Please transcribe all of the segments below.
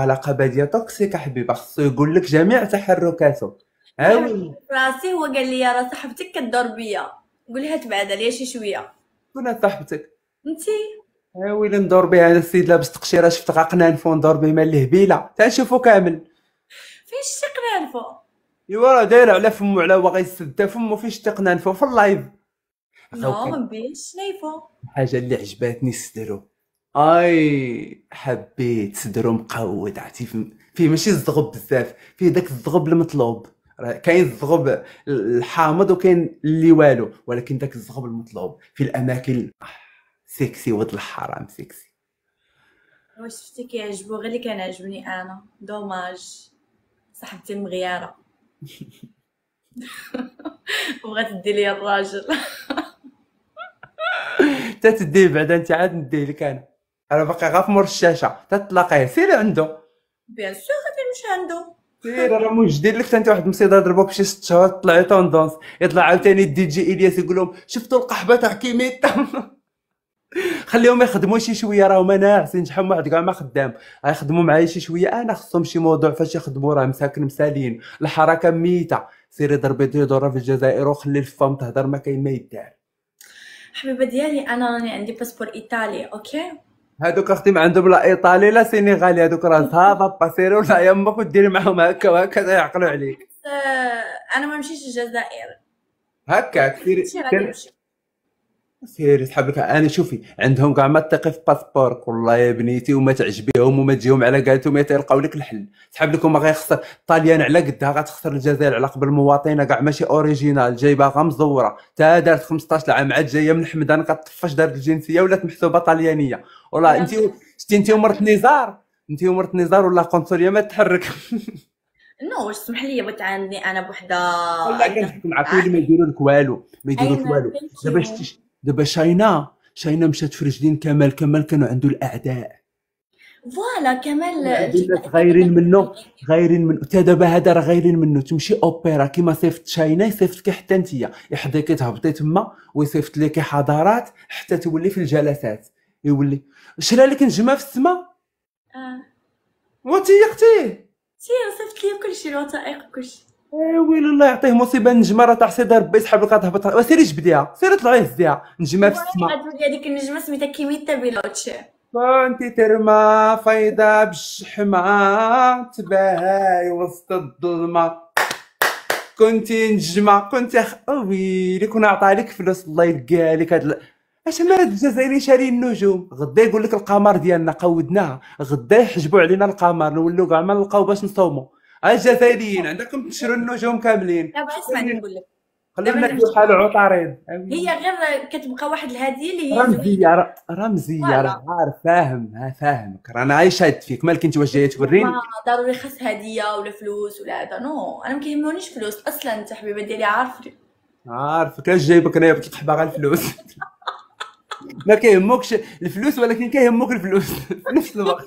علاقه باديه توكسيك حبيبه خصو يقول لك جميع تحركاته هاوي راسي هو قال لي راه صاحبتك كدور بيا قول لها تبعد عليا شي شويه شكون صاحبتك انتي ويلي ندور بها انا السيد لابس تقشيره شفت غقنان فو ندور به مال الهبيله تنشوفو كامل فين شتي قنان فو ايوا راه داير على فمو على هو غيسد فمو فين شتي قنان فو في اللايف نو ما بينش نايفو حاجه اللي عجباتني سدرو اي حبيت صدرو مقود عرفتي فيه ماشي الزغب بزاف فيه داك الزغب المطلوب كاين الزغب الحامض وكاين اللي والو ولكن داك الزغب المطلوب في الاماكن آه، سكسي ود الحرام سكسي واش شفتي كيعجبو غير اللي كان عجبني انا دوماج صاحبتي المغياره بغات دي ليا الراجل تدي بعدا انت عاد نديه لك انا انا باقي غا في مور الشاشه تتلاقيه سير عنده بيان سور غادي نمشي عنده سير إيه، راه موجدين لك انت واحد المصيده ضربوك شي ست شهور طلعي طوندونس يطلع عاوتاني الدي جي الياس يقول لهم شفتوا القحبه تاع كيميتا خليهم يخدموا شي شويه راهما ناعسين شحال واحد كاع ما خدام غيخدموا معايا شي شويه انا خصهم شي موضوع فاش يخدموا راه مساكن مسالين الحركه ميته سيري ضربي دوره في الجزائر وخلي الفم تهضر ما كاين ما يدار حبيبه ديالي انا راني عندي باسبور ايطالي اوكي هادوك اختي ما عندهم لا ايطالي لا سينيغالي هادوك راه صافا باسيرو لا يمك ودير معاهم هكا وهكا يعقلوا عليك آه، انا ما مشيتش الجزائر هكا كثير سيري لك انا شوفي عندهم كاع ما تقي في باسبورك والله يا بنيتي وما تعجبيهم وما تجيهم على قالتهم يلقاو لك الحل صحاب لكم غيخسر طاليان على قدها غتخسر الجزائر على قبل مواطنه كاع ماشي اوريجينال جاي باغا مزوره تا دارت 15 عام عاد جايه من حمدان كطفش دارت الجنسيه ولات محسوبه طليانيه والله انت شتي انت ومرت نزار انت ومرت نزار ولا قنصليه ما تحرك نو واش سمح لي بغيت عندي انا بوحده والله كنحكم عارفين ما يديروا لك والو ما يديروا لك أيوة، والو دابا شتي دابا شاينا شاينا مشات في رجلين كمال كمال كانوا عنده الاعداء فوالا كمال غايرين منه غايرين منه حتى دابا هذا راه غايرين منه تمشي اوبيرا كيما صيفط شاينا يصيفط لك حتى انتيا يحضيك تهبطي تما ويصيفط لك حضارات حتى تولي في الجلسات يولي شرا لك نجمه في السماء اه وتيقتيه سير صيفط لي كلشي الوثائق كلشي إيه، ويلي الله يعطيه مصيبه النجمه راه تعصيدها ربي يسحب لك تهبط سيري جبديها سيري طلعي هزيها نجمه في السماء هذيك النجمه سميتها كيميتا بيلوتشي كنت ترمى فايضة بالشحمة تباهي وسط الظلمة كنت نجمة كنت أخ ويلي كون عطا لك فلوس الله يلقاها لك هاد اش مال الجزائريين شاريين النجوم غدا يقول لك القمر ديالنا قودناها غدا يحجبوا علينا القمر نولو كاع ما نلقاو باش نصومو الجزائريين عندكم تشروا النجوم كاملين لا اسمع نقول لك خلينا نديروا حاله عطارين هي غير كتبقى واحد الهديه اللي هي رمزيه رمزيه راه عارف فاهم فاهمك رانا عايشه فيك مالك انت واش جايه توريني ضروري خاص هديه ولا فلوس ولا هذا نو انا ما كيهمونيش فلوس اصلا انت حبيبه ديالي عارفني عارفك اش جايبك انا كتحبى غير الفلوس ما كيهمكش الفلوس ولكن كيهمك الفلوس في نفس الوقت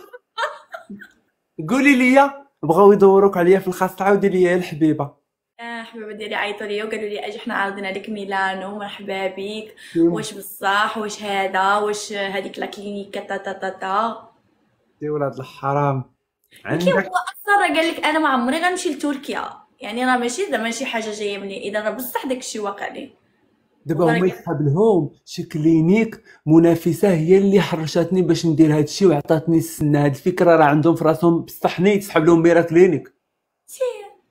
قولي لي بغاو يدوروك عليا في الخاص تعاودي ليا الحبيبه آه، حبيبه ديالي عيطوا لي وقالوا لي اجي حنا عارضين عليك ميلانو مرحبا بك واش بصح واش هذا واش هذيك لا كلينيكا تا تا تا تا يا ولاد الحرام عندك هو اصلا قال لك انا ما عمري غنمشي لتركيا يعني راه ماشي زعما شي حاجه جايه مني اذا راه بصح داكشي واقع لي دابا هما يسحب لهم شي كلينيك منافسه هي اللي حرشتني باش ندير هذا الشيء وعطاتني السنه هذه الفكره راه عندهم في راسهم بصح نيت تسحب لهم ميرا كلينيك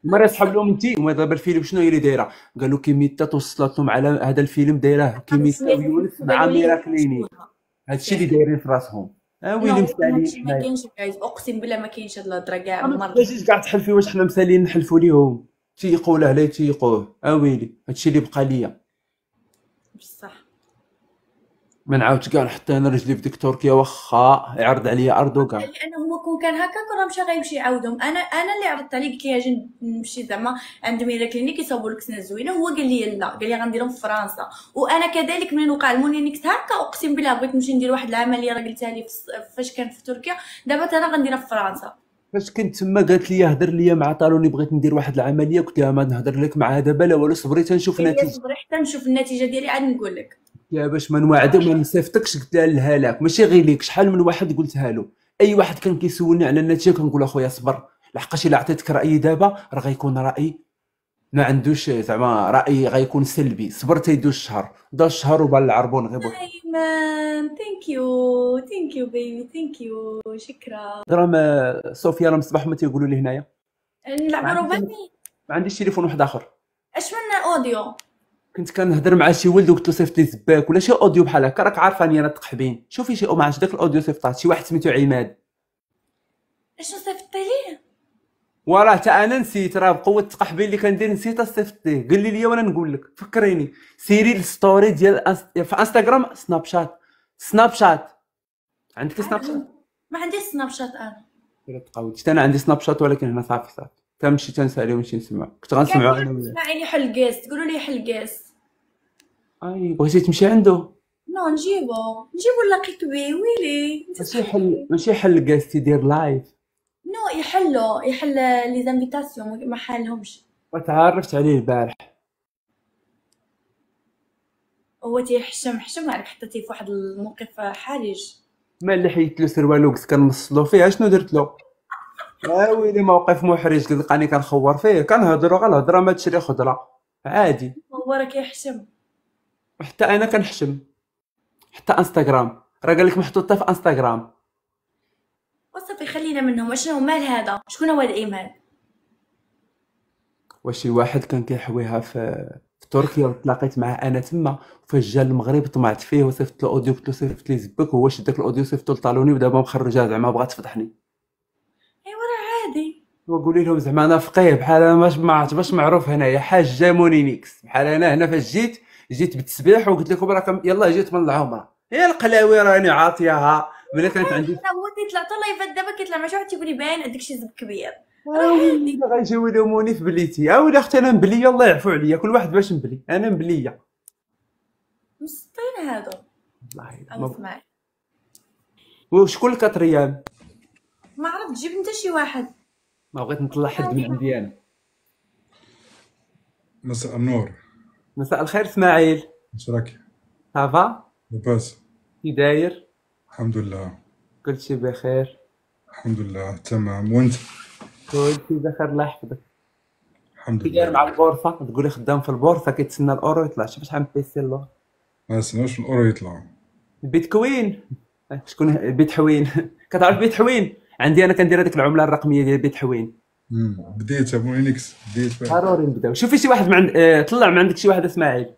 مرة سحب لهم انت وما دابا الفيلم شنو هي اللي دايره قالوا كيميتا توصلت لهم على هذا الفيلم دايره كيميتا ويونس مع ميرا كلينيك الشيء اللي دايرين في راسهم اه ويلي مسالين ما كاينش جايز اقسم بالله ما كاينش هاد الهضره كاع مره ما كاع تحلفي واش حنا مسالين نحلفوا ليهم تيقوله لا تيقوه اه ويلي هادشي اللي بقى ليا بصح ما نعاودش كاع حتى انا رجلي في ديك تركيا واخا يعرض عليا اردوغان لانه هو كون كان هكا كون راه مشى غيمشي يعاودهم انا انا اللي عرضت عليه قلت له اجي نمشي زعما عند ميرا كلينيك يصاوبوا لك سنه زوينه هو قال لي لا قال لي غنديرهم في فرنسا وانا كذلك من وقع المونينيكس هكا اقسم بالله بغيت نمشي ندير واحد العمليه راه قلتها لي فاش كان في تركيا دابا انا غنديرها في فرنسا فاش كنت تما قالت لي هضر لي مع طالوني بغيت ندير واحد العمليه قلت لها ما نهضر لك مع دابا لا والو صبري تنشوف النتيجه صبري حتى نشوف النتيجه ديالي عاد نقول لك يا باش ما نوعدك ما نصيفطكش قلت لها الهلاك ماشي غير ليك شحال من واحد قلتها له اي واحد كان كيسولني على النتيجه كنقول اخويا صبر لحقاش الا عطيتك رايي دابا راه غيكون رايي ما عندوش زعما راي غيكون سلبي صبر تيدوز الشهر دا الشهر وبان العربون غير بوحدو ايمان ثانك يو ثانك يو بيبي ثانك يو شكرا راه صوفيا راه مصباح ما تيقولوا لي هنايا نلعبوا روباني ما عنديش تليفون واحد اخر اش من اوديو كنت كنهضر مع شي ولد وقلت له صيفط لي زباك ولا شي اوديو بحال هكا راك عارفاني انا تقحبين شوفي شي ما عرفتش داك الاوديو صيفطات شي واحد سميتو عماد اشنو صيفطتي ليه وراه حتى انا نسيت راه بقوه التقحبي اللي كندير نسيت صيفط قال لي ليا وانا نقول لك فكريني سيري الستوري ديال في انستغرام سناب شات سناب شات عندك سناب شات ما عنديش سناب شات انا تقاولت انا عندي سناب شات ولكن هنا صافي صافي تمشي تنسى عليهم شي نسمع كنت غنسمعو انا ولا اسمعيني حل كاس تقولوا لي حل كاس اي بغيتي تمشي عنده نو نجيبو نجيبو لاقيك بيه ويلي ماشي حل ماشي حل كاس تيدير لايف نو يحلوا يحل لي زانفيتاسيون ما حالهمش وتعرفت عليه البارح هو تيحشم حشم عليك حطيتيه في واحد الموقف حرج ما اللي حيت له سروالو قلت كنوصلو فيه اشنو درت له ويلي موقف محرج لقاني كنخور فيه كنهضروا غير الهضره ما تشري خضره عادي هو راه كيحشم حتى انا كنحشم حتى انستغرام راه قال لك محطوطه في انستغرام وصفي خلينا منهم هو مال هذا شكون هو الايمان واش واحد كان كيحويها في في تركيا وتلاقيت معاه انا تما فاش جا المغرب طمعت فيه وصيفط له اوديو قلت له صيفط لي زبك هو شد داك الاوديو صيفطو لطالوني ودابا مخرجها زعما بغات تفضحني ايوا راه عادي وقولي لهم زعما انا فقيه بحال انا ماش ما باش معروف هنايا حاج مونينيكس بحال انا هنا فاش جيت جيت بالتسبيح وقلت لكم راكم يلا جيت من العمره يا القلاوي راني عاطيها ملي كانت عندي هو قلت له طلع يفد دابا قلت له ما واحد يقول لي باين عندك شي زب كبير غيجيو يلوموني في بليتي اولا اختي انا مبليه الله يعفو عليا كل واحد باش مبلي انا مبليه مسطين هادو الله يسمع وشكون اللي ما عرفت جيب انت شي واحد ما بغيت نطلع حد من عندي انا مساء النور مساء الخير اسماعيل اش راك صافا لاباس كي داير الحمد لله كل شيء بخير الحمد لله تمام وانت كل شيء بخير الله يحفظك الحمد لله داير مع البورصه تقولي خدام في البورصه كيتسنى الاورو يطلع شوف شحال من بيسي الله ما سناش الاورو يطلع البيتكوين شكون بيت حوين كتعرف بيت حوين عندي انا كندير هذيك العمله الرقميه ديال بيت حوين بديت ابو لينكس بديت ضروري نبداو شوفي شي واحد من آه، طلع من عندك شي واحد اسماعيل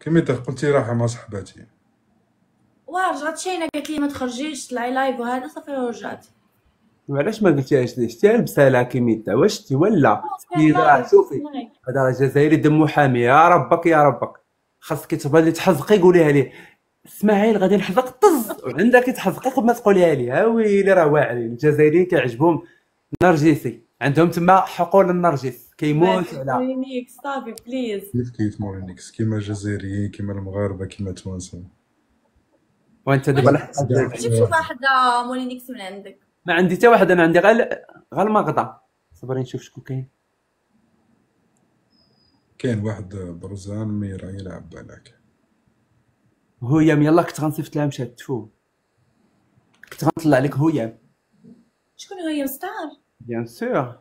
كيما قلتي راح مع صحباتي ورجعت شينا قالت لي ما تخرجيش طلعي لايف وهذا صافي رجعت وعلاش ما قلتيهاش ليش تي البساله كيميتا واش تي ولا شوفي هذا راه جزائري دم محامي يا ربك يا ربك خاصك تبغي تحزقي قوليها ليه اسماعيل غادي نحزق طز وعندك تحزقي قبل ما تقوليها ليه ها ويلي راه واعرين الجزائريين كيعجبهم نرجسي عندهم تما حقول النرجس كيموت على مورينيكس صافي بليز كيف كيف مورينيكس كيما الجزائريين كيما المغاربه كيما التوانسه وانت دابا ولا شوف واحدة من عندك ما عندي حتى واحد انا عندي غير غير المغطى صبري نشوف شكون كاين كاين واحد آه، برزان ميرا يلعب بالك هو يام يلا كنت غنصيفط لها مشات تفو كنت غنطلع لك هو يام شكون هو يام ستار بيان سور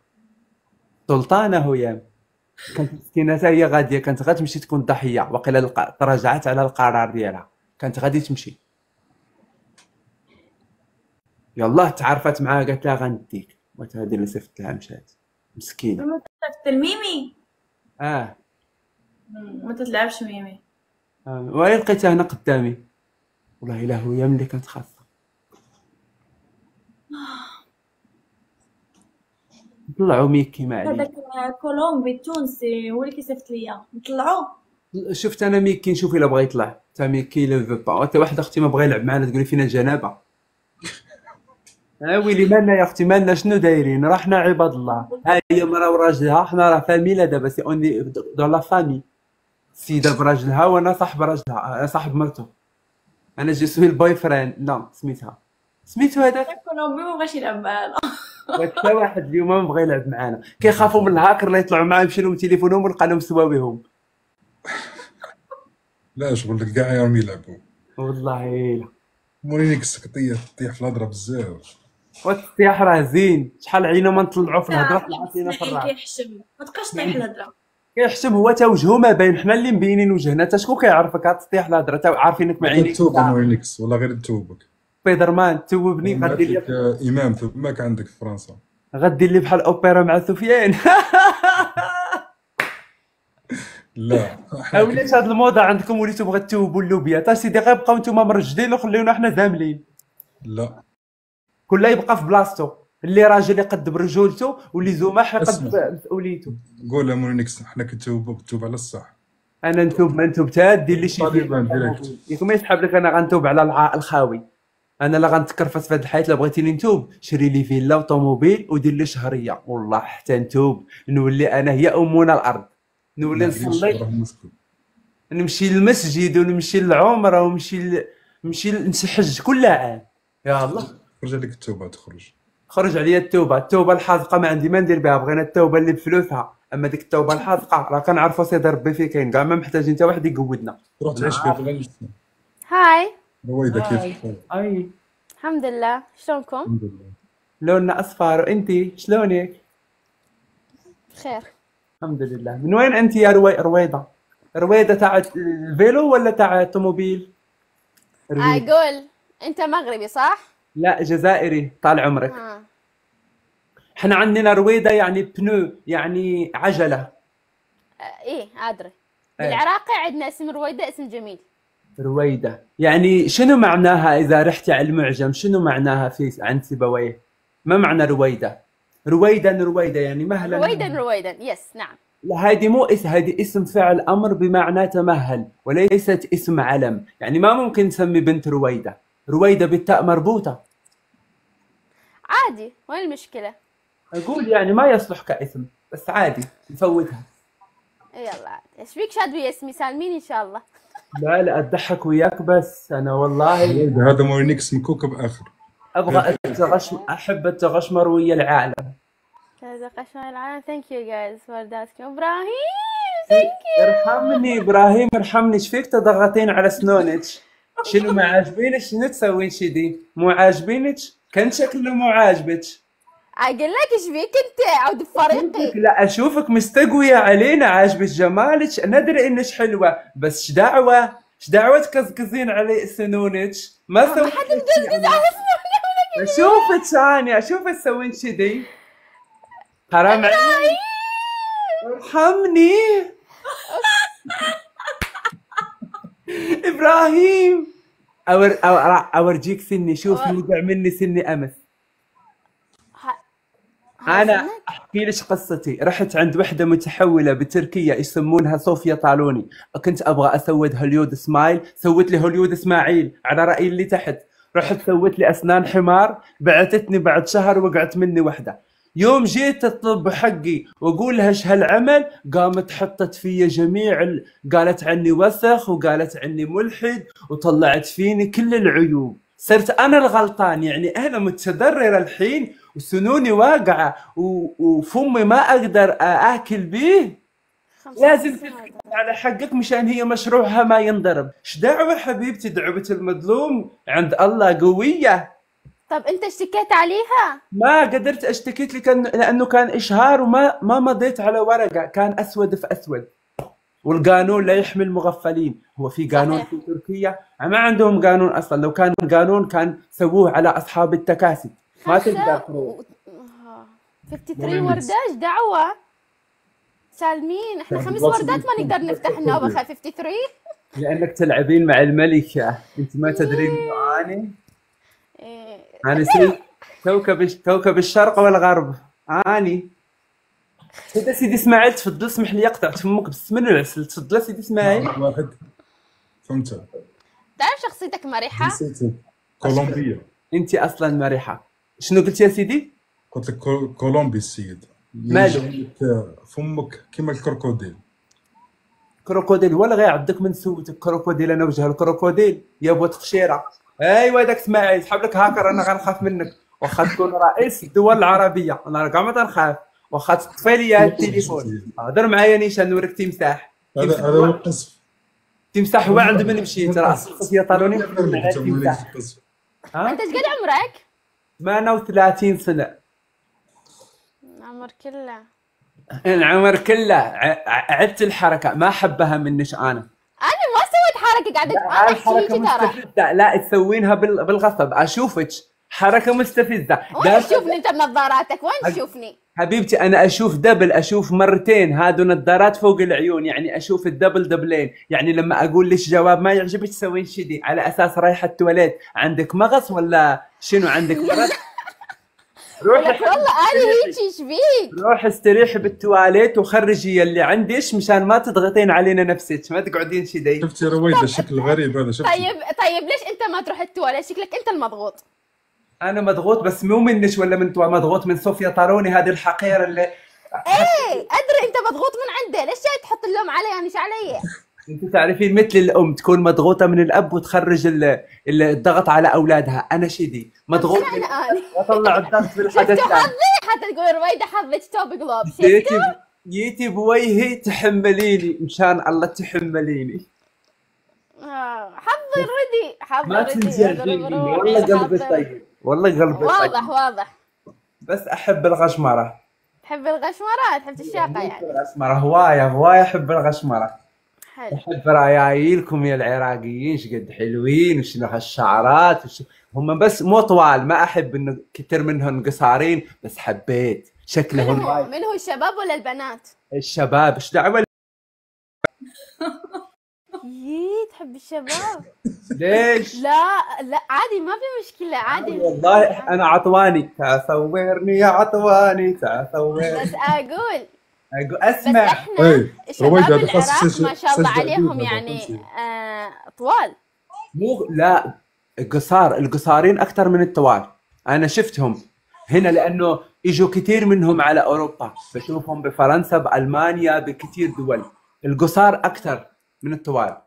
سلطانه هو يام كانت مسكينه تاهي هي غاديه كانت غتمشي تكون ضحيه وقيلا تراجعت على القرار ديالها كانت غادي تمشي يلاه تعرفت معاها قالت لها غنديك وقت هذه اللي سفت لها مشات مسكينه سفت الميمي اه ما تلعبش ميمي آه. وين لقيتها هنا قدامي والله الا هو ملي تخاف طلعوا ميكي كيما عليك هذاك كولومبي التونسي هو اللي كيصيفط ليا نطلعوا شفت انا ميكي نشوف الا بغى يطلع تا ميكي لا با حتى واحد اختي ما بغى يلعب معنا تقولي فينا جنابه ها ويلي مالنا يا اختي مالنا شنو دايرين راه حنا عباد الله ها هي مرا وراجلها حنا راه فاميلا دابا سي اوني دون لا فامي السيده براجلها وانا صاحب راجلها انا آه، صاحب مرته انا جي سوي البوي فرين لا نعم، سميتها سميتو هذاك كولومبي ماشي يلعب معانا حتى واحد اليوم ما بغى يلعب معانا كيخافوا من الهاكر اللي يطلعوا معاه يمشي لهم تليفونهم ولقى لهم سواويهم لا شغل لك كاع يلعبوا والله لا موريني كسكطيه تطيح في الهضره بزاف والسياح راه زين شحال عينا ما نطلعوا في الهضره طلعت في الراس كيحشم ما تبقاش طيح الهضره كيحشم هو توجهه ما باين حنا اللي مبينين وجهنا حتى شكون كيعرفك غتطيح الهضره عارفينك ما عينيك توب وينكس ولا غير توبك بيدر مان توبني غادي لي امام ماك عندك في فرنسا غادي لي بحال اوبيرا مع سفيان لا ولات هاد الموضه عندكم وليتو بغا توبوا اللوبيا تا سيدي غيبقاو نتوما مرجدين وخليونا حنا زاملين لا كله يبقى في بلاصتو اللي راجل يقد برجولته واللي زوماح يقد مسؤوليته قول يا مونيكس حنا كنتوب كنتوب على الصح انا نتوب ما نتوب تا دير لي شي يكون ما يسحب لك انا غنتوب على الخاوي انا لا غنتكرفس في هذه الحياه لا بغيتيني نتوب شري لي فيلا وطوموبيل ودير لي شهريه والله حتى نتوب نولي انا هي امنا الارض نولي نصلي نمشي للمسجد ونمشي للعمره ونمشي نمشي نسحج كل عام يا الله خرج عليك التوبه تخرج خرج عليا التوبه التوبه الحاذقه ما عندي ما ندير بها بغينا التوبه اللي بفلوسها اما ديك التوبه الحاذقه راه كنعرفوا سيدي ربي فيه كاين كاع ما محتاجين حتى واحد يقودنا تروح تعيش في بلاد آه. هاي رويده كيف هاي الحمد لله شلونكم الحمد لله لوننا اصفر وانت شلونك بخير الحمد لله من وين انت يا روي... رويده رويده تاع الفيلو ولا تاع الطوموبيل اقول انت مغربي صح لا جزائري طال عمرك آه. احنا عندنا رويده يعني بنو يعني عجله آه ايه ادري آه. بالعراقي عندنا اسم رويده اسم جميل رويده يعني شنو معناها اذا رحتي على المعجم شنو معناها في عن سيبويه ما معنى رويده رويدا رويدا يعني مهلا رويدا رويدا يس نعم لا هذه مو اسم هذه اسم فعل امر بمعنى تمهل وليست اسم علم يعني ما ممكن نسمي بنت رويده رويدة بالتاء مربوطة عادي وين المشكلة؟ أقول يعني ما يصلح كاسم بس عادي نفوتها يلا عادي ايش فيك شاد اسمي سالمين إن شاء الله لا لا أضحك وياك بس أنا والله إيه، هذا مورينيكس كوكب آخر أبغى أتغشم أحب أتغشمر ويا العالم هذا قشمر العالم ثانك يو جايز فور ذات إبراهيم ثانك إيه، يو ارحمني إبراهيم ارحمني ايش فيك تضغطين على سنونتش شنو ما عاجبينش شنو تسوين شدي مو كان شكله مو عاجبك قال لك ايش بيك انت عود فريقي لا اشوفك مستقوية علينا عاجبك جمالك ندري انك حلوه بس اش دعوه اش دعوه تكزكزين علي سنونك ما سويت ما حد مدزقز على يعني. سنونك اشوفك ثاني اشوفك تسوين شدي حرام عليك ارحمني ابراهيم أور اور أورجيك سني شوف يوقع مني سني أمس أنا أحكي لك قصتي رحت عند وحدة متحولة بتركيا يسمونها صوفيا طالوني كنت أبغى أسود هوليود سمايل سوت لي هوليود إسماعيل على رأيي اللي تحت رحت سوت لي أسنان حمار بعتتني بعد شهر وقعت مني وحدة يوم جيت اطلب حقي واقول لها ايش هالعمل قامت حطت في جميع ال... قالت عني وثخ وقالت عني ملحد وطلعت فيني كل العيوب صرت انا الغلطان يعني انا متضرر الحين وسنوني واقعه و... وفمي ما اقدر اكل بيه لازم تلحق على حقك مشان هي مشروعها ما ينضرب ايش دعوه حبيبتي دعوه المظلوم عند الله قويه طب انت اشتكيت عليها؟ ما قدرت اشتكيت لك لانه كان اشهار وما ما مضيت على ورقه كان اسود في اسود والقانون لا يحمي المغفلين هو في قانون صحيح. في تركيا ما عندهم قانون اصلا لو كان قانون كان سووه على اصحاب التكاسي ما تقدر تروح 53 آه. ورداج دعوه سالمين احنا طيب، خمس وردات ما نقدر نفتح النوبه 53 لانك تلعبين مع الملكه انت ما تدرين إيه. اني آه، اني سيد كوكب كوكب الشرق والغرب اني سيدي سيدي اسماعيل تفضل اسمح لي قطعت فمك بالسمن والعسل تفضل سيدي اسماعيل واحد فهمت تعرف شخصيتك مرحه نسيتك كولومبيه انت اصلا مرحه شنو قلت يا سيدي قلت لك كولومبي السيد مالو فمك كيما الكروكوديل كروكوديل ولا غير عندك من سوتك كروكوديل انا وجه الكروكوديل يا بو تقشيره ايوا داك اسماعيل سحاب لك هاكر انا غنخاف منك واخا تكون رئيس الدول العربيه انا كاع ما تنخاف واخا تطفي لي التليفون هضر معايا نيشان نوريك تمساح هذا هذا هو القصف تمساح هو عند من مشيت راه خصني طالوني انت شقد عمرك 38 سنه عمر كله العمر كله عدت الحركه ما حبها منش انا انا ما حركه قاعده تتحرك ترى لا تسوينها بالغصب اشوفك حركه مستفزه وين تشوفني انت بنظاراتك وين تشوفني حبيبتي انا اشوف دبل اشوف مرتين هادو نظارات فوق العيون يعني اشوف الدبل دبلين يعني لما اقول لك جواب ما يعجبك تسوين شدي على اساس رايحه التواليت عندك مغص ولا شنو عندك مرض روح والله انا هيك ايش بيك روح استريحي بالتواليت وخرجي يلي عندك مشان ما تضغطين علينا نفسك ما تقعدين شي شفتي رويدة شكل غريب هذا شفتي طيب طيب ليش انت ما تروح التواليت شكلك انت المضغوط انا مضغوط بس مو منك ولا من توا مضغوط من صوفيا طاروني هذه الحقيره اللي ايه ادري انت مضغوط من عنده ليش جاي تحط اللوم علي انا ايش علي انت تعرفين مثل الام تكون مضغوطه من الاب وتخرج الضغط على اولادها انا شدي مضغوط من اطلع الضغط بالحدث حتى تقول رويدة حظك توب جلوب جيتي جيتي بويهي تحمليني مشان الله تحمليني آه، حظي ردي حظي ما تنزعجيني والله قلبي طيب والله قلبي طيب. واضح واضح بس احب الغشمره تحب الغشمره تحب الشاقه يعني الغشمره هوايه هوايه احب الغشمره احب رايايلكم يا العراقيين شقد حلوين وشنو هالشعرات وش... هم بس مو طوال ما احب انه كثير منهم قصارين بس حبيت شكلهم من هو, من هو الشباب ولا البنات؟ الشباب ايش دعوه يي تحب الشباب ليش؟ لا لا عادي ما في مشكله عادي والله انا عطواني صورني يا عطواني صورني بس اقول اسمع بس احنا ايه. العراق ما شاء الله عليهم يعني آه طوال مو لا قصار القصارين اكثر من الطوال انا شفتهم هنا لانه اجوا كثير منهم على اوروبا بشوفهم بفرنسا بالمانيا بكثير دول القصار اكثر من الطوال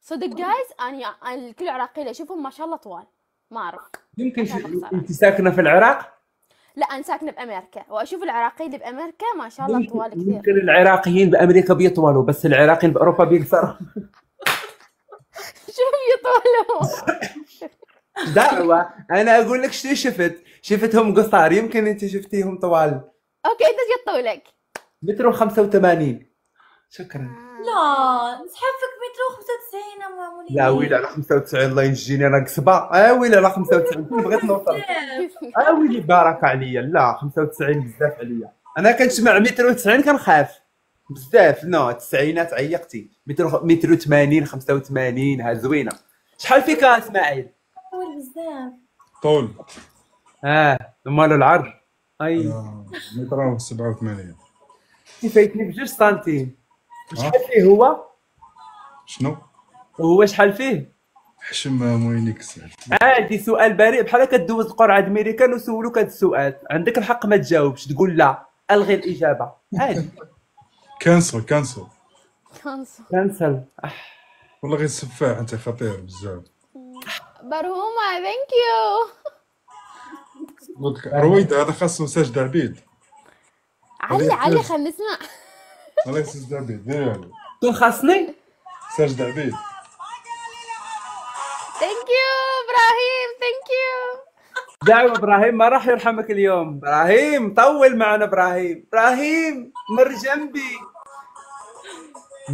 صدق جايز انا الكل العراقيين اشوفهم ما شاء الله طوال ما اعرف يمكن انت ساكنه في العراق؟ لا انا ساكنه بامريكا واشوف العراقيين اللي بامريكا ما شاء الله طوال كثير ممكن العراقيين بامريكا بيطولوا بس العراقيين باوروبا بيقصروا شو بيطولوا دعوة انا اقول لك شو شفت شفتهم قصار يمكن انت شفتيهم طوال اوكي انت شو طولك متر و85 شكرا آه. لا حفك مترو 95 معمولين لا ويلي على 95 الله يجيني انا قصبه اه ويلي على 95 كنت بغيت نوصل اه ويلي بارك عليا لا 95 بزاف عليا انا كنسمع مترو 90 كنخاف بزاف نو التسعينات عيقتي مترو 80 85 ها زوينه شحال فيك اسماعيل؟ طول بزاف طول اه مال العرض اي مترو 87 فايتني بجوج سنتيم شحال فيه هو؟ شنو وهو شحال فيه حشم موينيك عادي سؤال بريء بحال كدوز القرعه الميريكان وسولوك هذا السؤال عندك الحق ما تجاوبش تقول لا الغي الاجابه عادي كانسل كانسل كانسل كانسل والله غير سفاح انت خطير بزاف برهوما ثانك يو رويد هذا خاصه سجد عبيد علي علي خلينا نسمع خلينا سجد عبيد كون خاصني ساجد عبيد ثانك يو ابراهيم ثانك يو دعم ابراهيم ما راح يرحمك اليوم ابراهيم طول معنا ابراهيم ابراهيم مر جنبي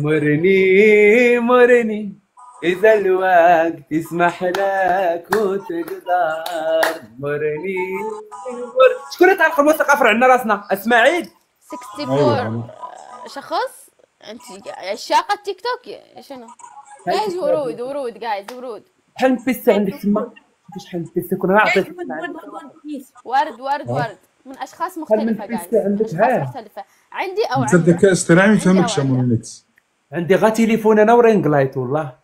مرني مرني إذا الوقت يسمح لك وتقدر مرني شكون تعرف الموسيقى فرعنا راسنا اسماعيل 64 أيوة. شخص انت عشاق التيك توك شنو؟ ايش ورود ورود قاعد ورود حلم بيسة عندك تما فيش حلم بيسة كنا نعطيك ورد ورد ورد من اشخاص مختلفه قاعد عندك اشخاص مختلفه عندي او انت الذكاء الاصطناعي ما يفهمكش يا عندي غا تليفون انا ورينغ لايت والله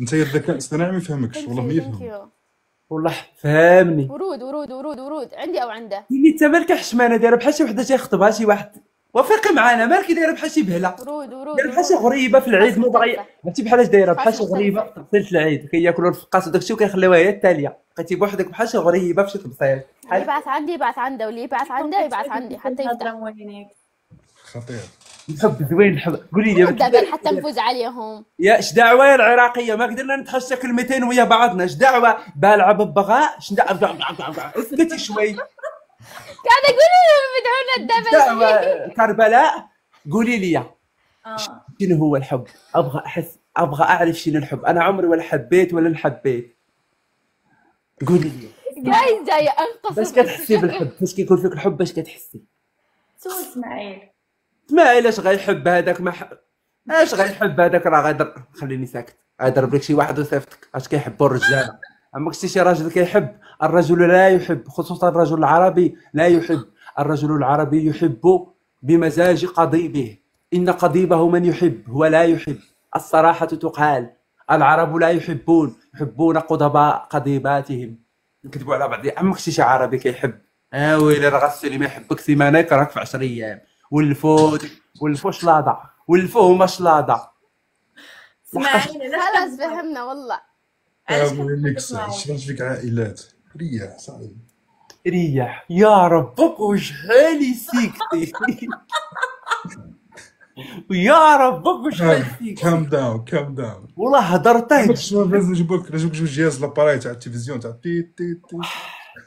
انت الذكاء الاصطناعي ما يفهمكش والله ما يفهمك والله فهمني ورود ورود ورود ورود عندي او عنده انت مالك حشمانه دايره بحال شي وحده تيخطبها شي واحد وفيقي معانا مالك دايره بحال شي بهله ورود ورود دايره بحال شي غريبه في العيد مو باغي عرفتي بحال اش دايره بحال شي غريبه في العيد كياكلوا الفقاس وداك الشيء وكيخليوها هي التاليه بقيتي بوحدك بحال شي غريبه في شي تبصيل اللي يبعث عندي يبعث عنده واللي يبعث عنده يبعث عندي حتى يبدا خطير الحب زوين الحب قولي لي دابا حتى نفوز عليهم يا اش دعوه يا العراقيه ما قدرنا نتحشى كلمتين ويا بعضنا اش دعوه بالعب ببغاء اش دعوه اسكتي شوي قاعده اقول لهم بدعونا الدبل كربلاء قولي لي آه. شنو هو الحب؟ ابغى احس ابغى اعرف شنو الحب، انا عمري ولا حبيت ولا انحبيت. قولي لي جاي جاي انقص بس كتحسي بالحب؟ بس كيكون فيك الحب باش كتحسي؟ سو اسماعيل اسماعيل اش غيحب هذاك ما ح... اش غيحب هذاك راه غيضرب خليني ساكت غيضرب لك شي واحد وصيفطك اش كيحبوا الرجاله اما كنتي شي راجل كيحب الرجل لا يحب خصوصا الرجل العربي لا يحب الرجل العربي يحب بمزاج قضيبه إن قضيبه من يحب هو لا يحب الصراحة تقال العرب لا يحبون يحبون قضباء قضيباتهم نكذبوا على بعض عمك شي عربي كيحب ها آه، ويلي راه غاسلي ما يحبك سيمانه يكرهك في 10 ايام ولفو والفو شلاضه والفو هما شلاضه سمعينا خلاص فهمنا والله شفت فيك عائلات ريح صاحبي ريح يا ربك غالي سيكتي ويا ربك وش سيكتي كام داون كام داون والله هضرتك لازم نجيبوك لازم نجيب جهاز لاباراي تاع التلفزيون تاع تيت تيت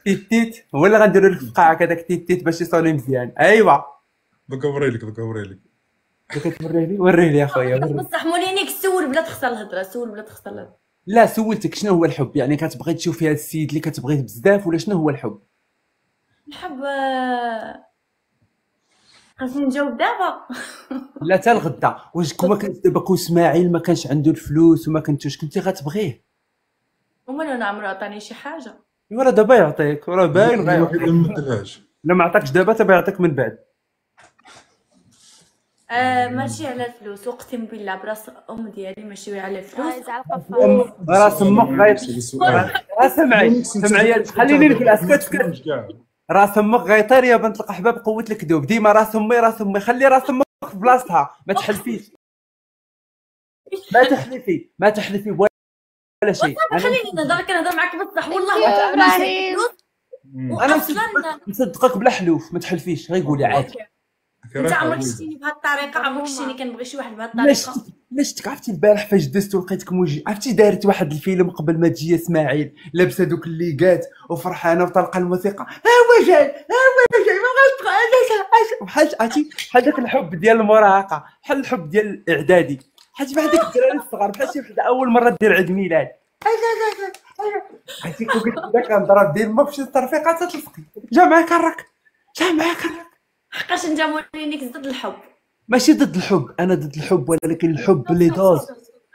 تيت تيت هو اللي غنديروا لك في القاعه كذاك تيت تيت باش يصوني مزيان ايوا دوكا وريلك دوكا وريلك دوكا توريلي وريلي اخويا بصح مولينيك سول بلا تخسر الهضره سول بلا تخسر الهضره لا سولتك شنو هو الحب يعني كتبغي تشوفي هذا السيد اللي كتبغيه بزاف ولا شنو هو الحب الحب آه، خاصني نجاوب دابا لا حتى الغدا واش كما كان دابا اسماعيل ما كانش عنده الفلوس وما كنتوش كنتي غتبغيه ومن انا عمرو عطاني شي حاجه ايوا راه دابا يعطيك راه باين غيعطيك ما عطاكش دابا تبا يعطيك من بعد آه ماشي على الفلوس اقسم بالله براس ام ديالي ماشي على الفلوس آه، راس امك غير سمعي سمعي خليني نقول اسكت راس امك غيطير يا بنت القحبه بقوه الكذوب ديما راس امي راس امي خلي راس امك في بلاصتها ما تحلفيش ما تحلفي ما تحلفي ولا شيء خليني نهضر كنهضر معك بصح والله ما انا مصدقك بلا حلوف ما تحلفيش غير قولي عادي انت عمرك شفتيني بهالطريقه عمرك شفتيني كنبغي شي واحد بهالطريقه لا شفتك عرفتي البارح فاش دزت ولقيتك موجي عرفتي دارت واحد الفيلم قبل ما تجي اسماعيل لابسه دوك الليكات وفرحانه وطلق الموسيقى ها هو جاي ها هو جاي ما غاش بحال عرفتي بحال داك الحب ديال المراهقه بحال الحب ديال الاعدادي حيت بحال ديك الدراري الصغار بحال شي وحده اول مره دير عيد ميلاد عرفتي كون كنت كنضرب ديما ما شي الترفيقه تتلصقي جا معاك الرك جا معاك الرك حقاش انت مورينيك ضد الحب ماشي ضد الحب انا ضد الحب ولكن الحب اللي دوز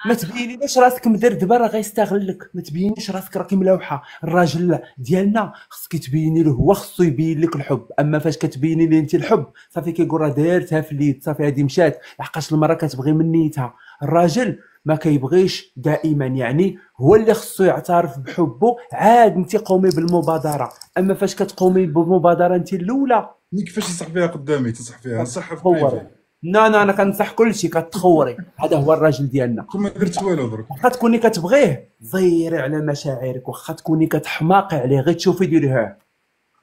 ما آه. تبينيش راسك دابا راه غيستغلك ما تبينيش راسك راكي ملوحه الراجل ديالنا خصك تبيني له هو خصو يبين لك الحب اما فاش كتبيني لي انت الحب صافي كيقول راه دارتها في اليد صافي هادي مشات لحقاش المراه كتبغي من نيتها الراجل ما كيبغيش دائما يعني هو اللي خصو يعترف بحبه عاد انت قومي بالمبادره اما فاش كتقومي بالمبادره انت الاولى ملي كيفاش يصح فيها قدامي تنصح فيها نصح في لا لا انا كنصح كلشي كتخوري هذا هو الراجل ديالنا كون ما درت والو درك واخا تكوني كتبغيه ضيري على مشاعرك واخا تكوني كتحماقي عليه غير تشوفي ديريها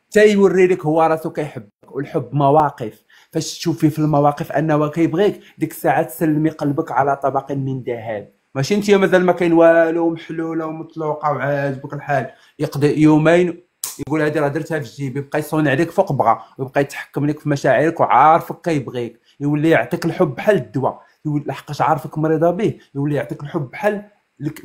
حتى يوري لك هو راسو كيحبك والحب مواقف فاش تشوفي في المواقف انه كيبغيك ديك الساعه تسلمي قلبك على طبق من ذهب ماشي انت مازال ما كاين والو محلوله ومطلوقه وعاجبك الحال يقضي يومين يقول هذه راه درتها في جيبي يبقى يصون عليك فوق بغا ويبقى يتحكم لك في مشاعرك وعارفك كيبغيك يولي يعطيك الحب بحال الدواء يولي لحقاش عارفك مريضه به يولي يعطيك الحب بحال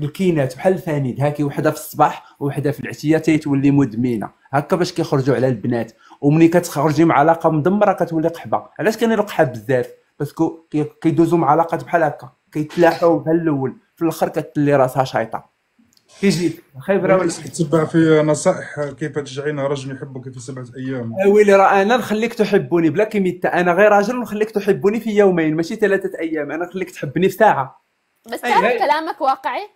الكينات بحال الفانيد هاكي وحده في الصباح وحده في العشيه تيتولي مدمنه هكا باش كيخرجوا على البنات وملي كتخرجي مع علاقه مدمره كتولي قحبه علاش كاين القحاب بزاف باسكو كيدوزو مع علاقات بحال هكا كيتلاحوا بحال الاول في الاخر كتلي راسها شايطه كيجيك خبره ولا تتبع في نصائح كيف تجعلين رجل يحبك في سبعه ايام آه، ويلي راه انا نخليك تحبني بلا كيميتا انا غير راجل ونخليك تحبني في يومين ماشي ثلاثه ايام انا نخليك تحبني في ساعه بس تعرف كلامك واقعي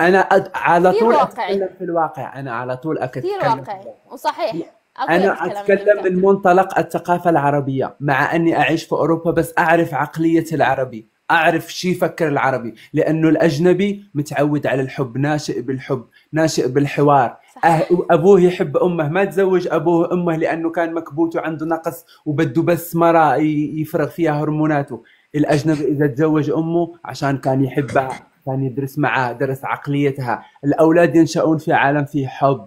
انا أد... على طول واقعي. اتكلم في الواقع انا على طول اتكلم كثير واقعي وصحيح انا اتكلم من منطلق الثقافه العربيه مع اني اعيش في اوروبا بس اعرف عقليه العربي اعرف شو يفكر العربي لانه الاجنبي متعود على الحب ناشئ بالحب ناشئ بالحوار أه ابوه يحب امه ما تزوج ابوه امه لانه كان مكبوت وعنده نقص وبده بس مره يفرغ فيها هرموناته الاجنبي اذا تزوج امه عشان كان يحبها كان يدرس معها درس عقليتها الاولاد ينشأون في عالم فيه حب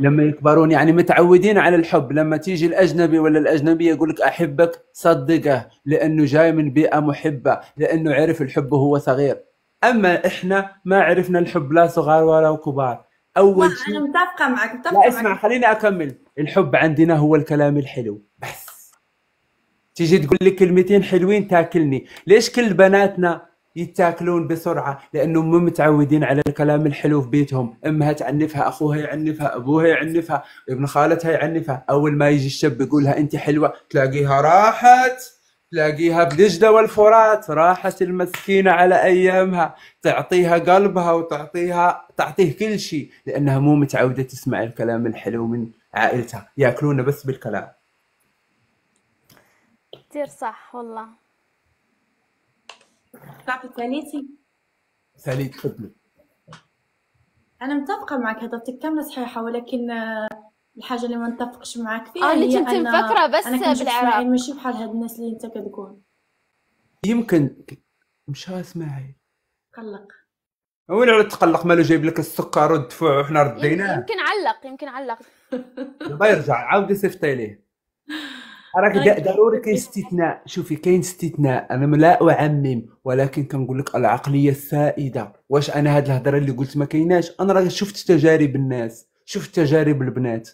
لما يكبرون يعني متعودين على الحب لما تيجي الاجنبي ولا الاجنبيه يقول لك احبك صدقه لانه جاي من بيئه محبه لانه عرف الحب وهو صغير اما احنا ما عرفنا الحب لا صغار ولا كبار اول شيء انا متفقه معك متفقه لا اسمع معك. خليني اكمل الحب عندنا هو الكلام الحلو بس تيجي تقول لي كلمتين حلوين تاكلني ليش كل بناتنا يتاكلون بسرعه لانهم مو متعودين على الكلام الحلو في بيتهم، امها تعنفها، اخوها يعنفها، ابوها يعنفها، ابن خالتها يعنفها، اول ما يجي الشاب يقولها انت حلوه تلاقيها راحت تلاقيها بدجلة والفرات راحت المسكينة على أيامها تعطيها قلبها وتعطيها تعطيه كل شيء لأنها مو متعودة تسمع الكلام الحلو من عائلتها يأكلون بس بالكلام كثير صح والله تعطي ثالثي ثالث تفضلي انا متفقه معك هضرتك كامله صحيحه ولكن الحاجه اللي ما نتفقش معك فيها آه اللي كنت مفكره بس أنا بالعراق ماشي بحال هاد الناس اللي انت كتقول يمكن مش اسماعيل قلق وين على تقلق مالو جايب لك السكر والدفوع وحنا رديناه يمكن علق يمكن علق دابا يرجع عاودي سيفطي ليه راك طيب. ضروري كاين استثناء شوفي كاين استثناء انا لا اعمم ولكن كنقول لك العقليه السائده واش انا هاد الهضره اللي قلت ما كايناش انا راه شفت تجارب الناس شفت تجارب البنات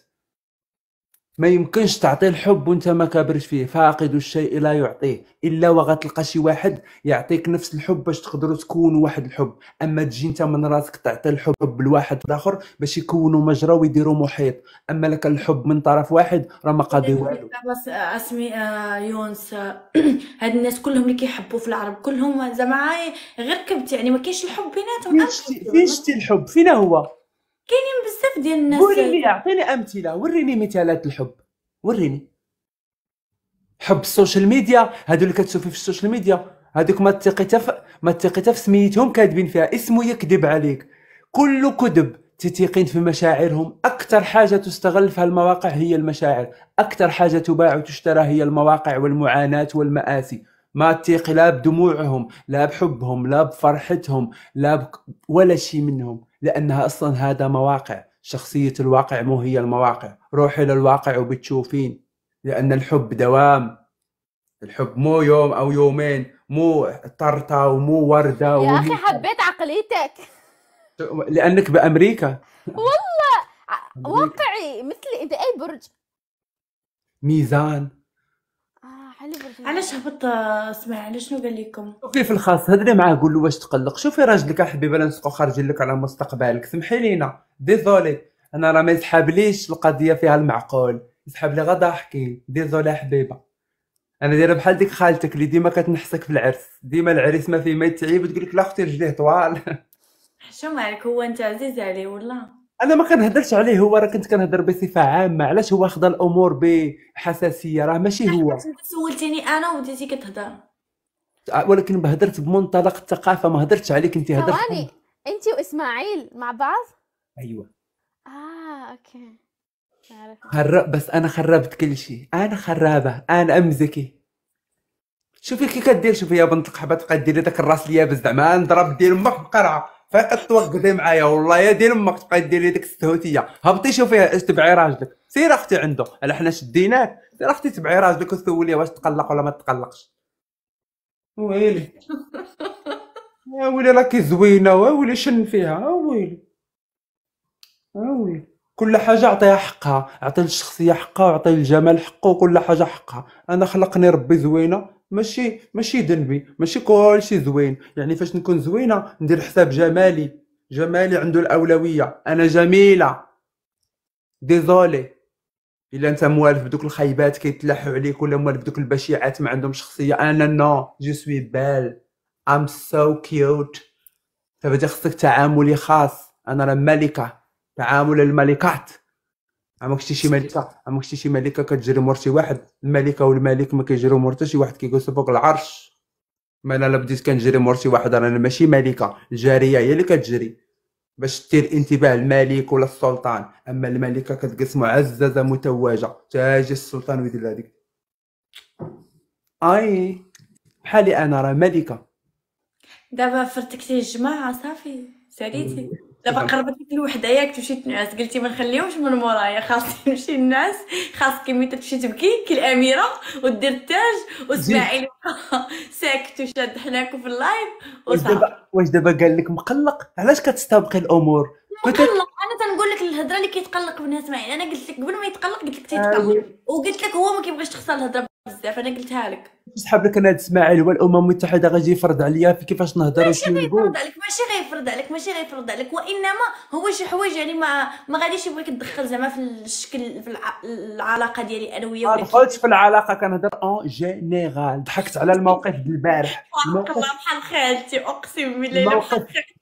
ما يمكنش تعطي الحب وانت ما كبرت فيه فاقد الشيء لا يعطيه الا وغتلقى شي واحد يعطيك نفس الحب باش تقدروا تكونوا واحد الحب اما تجي انت من راسك تعطي الحب لواحد اخر باش يكونوا مجرى ويديروا محيط اما لك الحب من طرف واحد راه ما قاضي إيه، والو آه، اسمي آه، يونس هاد الناس كلهم اللي كيحبوا في العرب كلهم زعما غير كبت يعني ما كاينش الحب بيناتهم فين شتي الحب فين هو كاينين بزاف ديال الناس قولي اعطيني امثله وريني مثالات الحب وريني حب السوشيال ميديا هادو اللي كتشوفي في السوشيال ميديا هادوك ما تثقي في ما تثقي في سميتهم كاذبين فيها اسمو يكذب عليك كل كذب تثيقين في مشاعرهم اكثر حاجه تستغل في هالمواقع هي المشاعر اكثر حاجه تباع وتشترى هي المواقع والمعاناه والمآسي ما تيقي لا بدموعهم لا بحبهم لا بفرحتهم لا ب... ولا شيء منهم لانها اصلا هذا مواقع شخصيه الواقع مو هي المواقع روحي للواقع وبتشوفين لان الحب دوام الحب مو يوم او يومين مو طرطه ومو ورده يا اخي حبيت عقليتك لانك بامريكا والله واقعي مثل اذا اي برج ميزان علاش هبط اسمع شنو قال لكم شوفي في الخاص هضري معاه قول له واش تقلق شوفي راجلك حبيبي راه نسقو خارجين لك على مستقبلك سمحي لينا ديزولي انا راه ما يسحابليش القضيه فيها المعقول يسحب لي غدا ضحكي ديزولي حبيبه انا دايره بحال ديك خالتك اللي ديما كتنحسك في العرس ديما العريس ما فيه ما يتعيب وتقول لك لا اختي رجليه طوال شو مالك هو انت عزيز عليه والله انا ما كنهضرش عليه هو راه كنت كنهضر بصفه عامه علاش هو خدا الامور بحساسيه راه ماشي هو سولتيني انا وبديتي كتهضر آه، ولكن بهدرت بمنطلق الثقافه ما هدرتش عليك انت هدرت ثواني انت واسماعيل مع بعض ايوه اه اوكي خرب بس انا خربت كل شيء انا خرابه انا امزكي شوفي كي كدير شوفي يا بنت القحبه تبقى ديري داك الراس اليابس زعما نضرب دير امك بقرعه فاتوك توقفي معايا والله يا دير امك تبقى ديري ديك السهوتيه هبطي شوفي تبعي راجلك سير اختي عنده على حنا شديناك سير اختي تبعي راجلك وسولي واش تقلق ولا ما تقلقش ويلي يا ويلي راكي زوينه يا ويلي شن فيها يا ويلي يا ويلي كل حاجه عطيها حقها عطي الشخصيه حقها وعطي الجمال حقه وكل حاجه حقها انا خلقني ربي زوينه ماشي ماشي ذنبي ماشي كلشي زوين يعني فاش نكون زوينه ندير حساب جمالي جمالي عنده الاولويه انا جميله ديزولي الا انت موالف بدوك الخيبات كيتلاحوا عليك ولا موالف بدوك البشيعات ما عندهم شخصيه انا نو جو سوي بال ام سو كيوت فبدا خصك تعاملي خاص انا راه ملكه تعامل الملكات عمرك شتي شي ملكه عمرك شتي شي ملكه كتجري مور شي واحد الملكه والملك ما كيجريو مور حتى شي واحد كيجلس فوق العرش ما انا لا بديت كنجري مور شي واحد انا ماشي ملكه الجاريه هي اللي كتجري باش تثير انتباه الملك ولا السلطان اما الملكه كتجلس معززه متوجه تاجي السلطان ويدير هذيك اي بحالي انا راه ملكه دابا فرتكتي الجماعه صافي ساليتي دابا قربت لك الوحده ياك تمشي تنعس قلتي ما نخليهمش من مورايا خاصني نمشي نعس خاصك مي تمشي تبكي كي الاميره ودير التاج واسماعيل ساكت وشاد حناك في اللايف دابا واش دابا قال لك مقلق علاش كتستبقي الامور تقلق انا تنقول لك الهضره اللي كيتقلق منها اسماعيل انا قلت لك قبل ما يتقلق قلت لك تيتقلق آه، وقلت لك هو ما كيبغيش تخسر الهضره بزاف انا قلتها لك صحاب لك انا اسماعيل هو الامم المتحده غادي يفرض عليا في كيفاش نهضر وشنو ماشي غيفرض عليك ماشي غيفرض عليك ماشي غيفرض عليك وانما هو شي حوايج يعني ما ما غاديش يبغيك تدخل زعما في الشكل في العلاقه ديالي انا وياه ما دخلتش في العلاقه كنهضر اون جينيرال ضحكت على الموقف البارح الموقف بحال خالتي اقسم بالله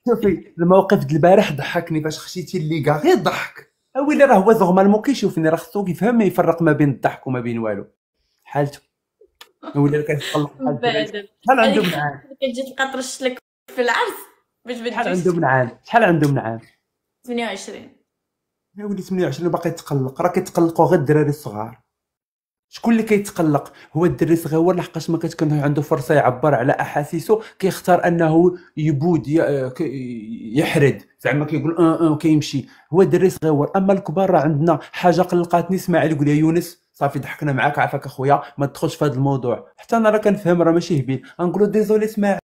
شوفي الموقف د البارح ضحكني فاش خشيتي الليغا غير ضحك اويلي أه، راه هو زغمالمون كيشوفني راه خصو كيفهم يفرق ما بين الضحك وما بين والو حالته ولا كنتطلق شحال عنده من عام كتجي تلقى ترش لك في العرس باش بدك شحال عنده من عام شحال عنده من عام 28 يا ولي 28 باقي تقلق راه كيتقلقوا غير الدراري الصغار شكون اللي كيتقلق هو الدري الصغير لحقاش ما كتكون عنده فرصه يعبر على احاسيسه كيختار انه يبود آه، يحرد زعما كيقول ان ان وكيمشي هو الدري الصغير اما الكبار راه عندنا حاجه قلقاتني اسماعيل قول لي يونس صافي ضحكنا معاك عافاك اخويا ما تدخلش في هذا الموضوع حتى انا راه كنفهم راه ماشي هبيل غنقولو ديزولي اسماعيل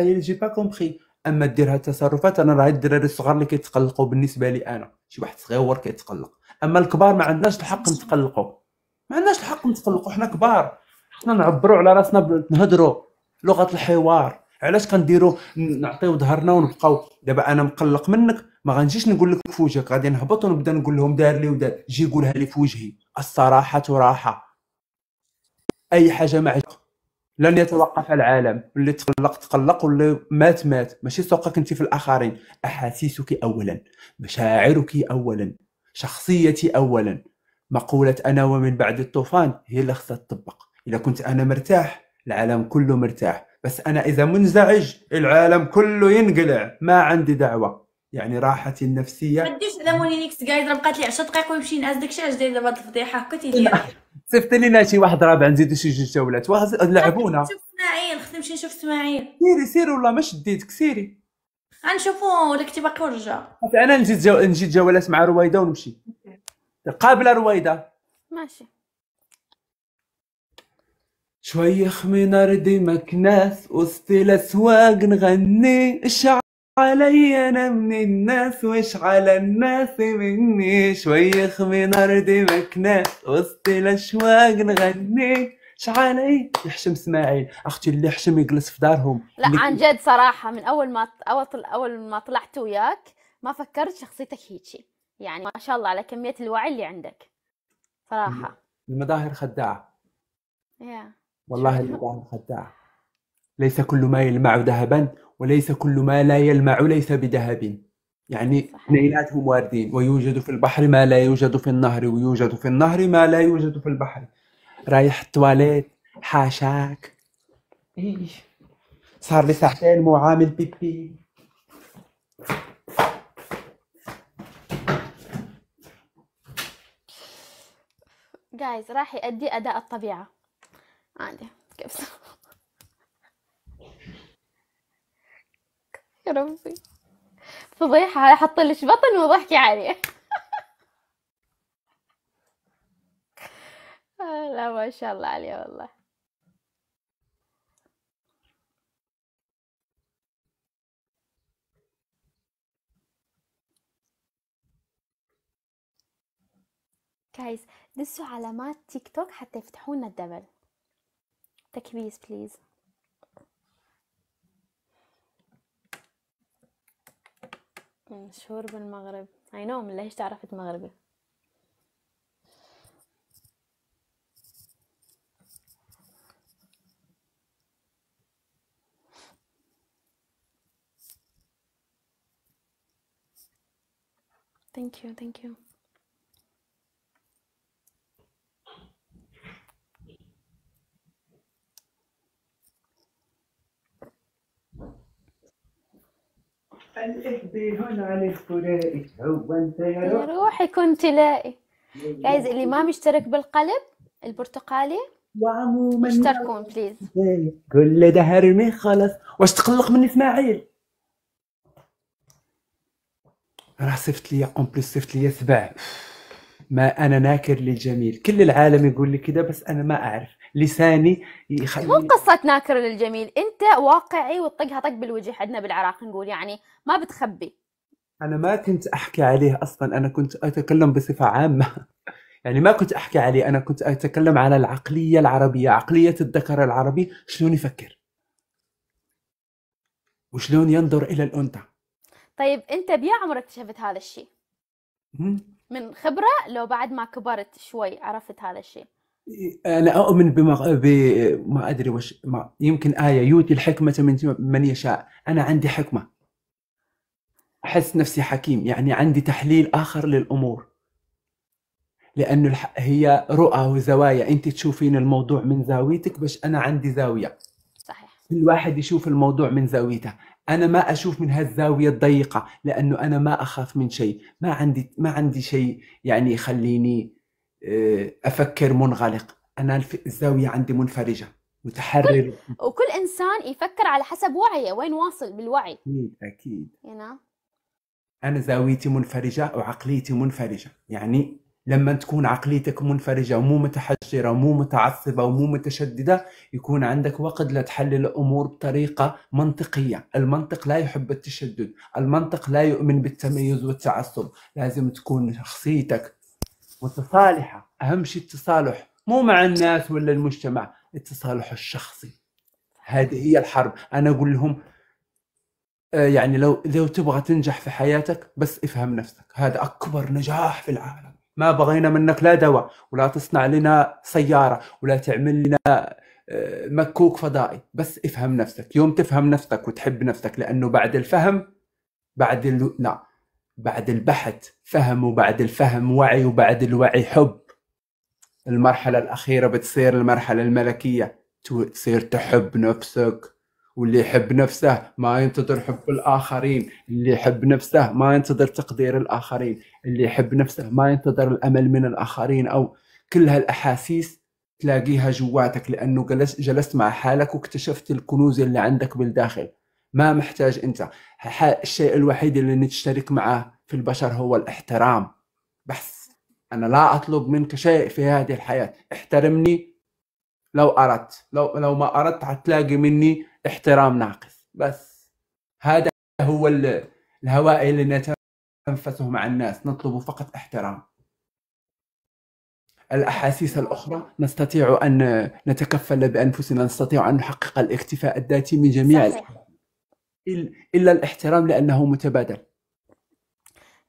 جي با كومبخي اما دير هاد التصرفات انا راه الدراري الصغار اللي كيتقلقوا بالنسبه لي انا شي واحد صغير كيتقلق اما الكبار ما عندناش الحق نتقلقوا ما عندناش الحق نتقلقوا حنا كبار خصنا نعبروا على راسنا نهضروا لغه الحوار علاش كنديروا نعطيو ظهرنا ونبقاو دابا انا مقلق منك ما غنجيش نقول لك في وجهك غادي نهبط ونبدا نقول لهم دار لي ودار جي قولها لي في وجهي الصراحه راحه اي حاجه ما عجبك لن يتوقف العالم اللي تقلق تقلق واللي مات مات ماشي سوقك انت في الاخرين احاسيسك اولا مشاعرك اولا شخصيتي اولا مقولة أنا ومن بعد الطوفان هي اللي خصها تطبق إذا كنت أنا مرتاح العالم كله مرتاح بس أنا إذا منزعج العالم كله ينقلع ما عندي دعوة يعني راحتي النفسية ما تديش على مونينيكس جايز راه بقات لي 10 دقائق ويمشي ينعس داكشي علاش داير دابا هاد الفضيحة هكا تيدير صيفط لينا شي واحد رابع نزيدو شي جوج جولات واه لعبونا نشوف اسماعيل خصني نمشي نشوف اسماعيل سيري سيري والله ما شديتك سيري غنشوفو ولا كنتي باقي ورجع انا نجي جو... نجي جولات مع رويده ونمشي قابلة رويدة ماشي شويخ من أرضي مكناس وسط الأسواق نغني إش علي أنا من الناس وإش على الناس مني شويخ من أرضي مكناس وسط الأشواق نغني إش علي يحشم اسماعيل أختي اللي يحشم يجلس في دارهم لا اللي... عن جد صراحة من أول ما أول أول ما طلعت وياك ما فكرت شخصيتك هيجي يعني ما شاء الله على كمية الوعي اللي عندك صراحة المظاهر خداعة يا والله المظاهر خداعة ليس كل ما يلمع ذهبا وليس كل ما لا يلمع ليس بذهب يعني هم واردين ويوجد في البحر ما لا يوجد في النهر ويوجد في النهر ما لا يوجد في البحر رايح التواليت حاشاك إيش صار لي ساعتين معامل بيبي جايز راح يأدي أداء الطبيعة عادي كيف يا ربي فضيحة حط لك بطن وضحكي عليه لا ما شاء الله عليه والله جايز دسوا علامات تيك توك حتى يفتحوا لنا الدبل تكبيس بليز مشهور بالمغرب اي نو من ليش تعرفت مغربي Thank you, thank you. الإحدي هنا للثنائي هو أنت يا روحي كنت لائي جايز اللي ما مشترك بالقلب البرتقالي وعموما اشتركون بليز كل ده هرمي خلص واش تقلق من اسماعيل راه صيفط ليا اون بليس صيفط ليا سبع ما انا ناكر للجميل كل العالم يقول لي كده بس انا ما اعرف لساني يخلي مو قصة ناكر للجميل انت واقعي وتطقها طق بالوجه عندنا بالعراق نقول يعني ما بتخبي انا ما كنت احكي عليه اصلا انا كنت اتكلم بصفة عامة يعني ما كنت احكي عليه انا كنت اتكلم على العقلية العربية عقلية الذكر العربي شلون يفكر وشلون ينظر الى الانثى طيب انت بيا عمرك اكتشفت هذا الشيء من خبرة لو بعد ما كبرت شوي عرفت هذا الشيء انا اؤمن بما بما ادري وش ما يمكن ايه يؤتي الحكمه من من يشاء انا عندي حكمه احس نفسي حكيم يعني عندي تحليل اخر للامور لانه الح... هي رؤى وزوايا انت تشوفين الموضوع من زاويتك بس انا عندي زاويه صحيح كل واحد يشوف الموضوع من زاويته انا ما اشوف من هالزاويه الضيقه لانه انا ما اخاف من شيء ما عندي ما عندي شيء يعني يخليني آه، افكر منغلق انا الزاويه عندي منفرجه متحرر كل... وكل انسان يفكر على حسب وعيه وين واصل بالوعي اكيد اكيد هنا. انا زاويتي منفرجه وعقليتي منفرجه يعني لما تكون عقليتك منفرجه ومو متحجره ومو متعصبه ومو متشدده يكون عندك وقت لتحلل الامور بطريقه منطقيه، المنطق لا يحب التشدد، المنطق لا يؤمن بالتميز والتعصب، لازم تكون شخصيتك متصالحه اهم شيء التصالح مو مع الناس ولا المجتمع التصالح الشخصي هذه هي الحرب انا اقول لهم آه، يعني لو لو تبغى تنجح في حياتك بس افهم نفسك هذا اكبر نجاح في العالم ما بغينا منك لا دواء ولا تصنع لنا سياره ولا تعمل لنا آه، مكوك فضائي بس افهم نفسك يوم تفهم نفسك وتحب نفسك لانه بعد الفهم بعد لا بعد البحث فهم وبعد الفهم وعي وبعد الوعي حب المرحلة الأخيرة بتصير المرحلة الملكية تصير تحب نفسك واللي يحب نفسه ما ينتظر حب الآخرين اللي يحب نفسه ما ينتظر تقدير الآخرين اللي يحب نفسه ما ينتظر الأمل من الآخرين أو كل هالأحاسيس تلاقيها جواتك لأنه جلست جلست مع حالك واكتشفت الكنوز اللي عندك بالداخل ما محتاج انت الشيء الوحيد اللي تشترك معه في البشر هو الاحترام بس انا لا اطلب منك شيء في هذه الحياه احترمني لو اردت لو لو ما اردت حتلاقي مني احترام ناقص بس هذا هو الهواء اللي نتنفسه مع الناس نطلب فقط احترام الاحاسيس الاخرى نستطيع ان نتكفل بانفسنا نستطيع ان نحقق الاكتفاء الذاتي من جميع صحيح. الا الاحترام لانه متبادل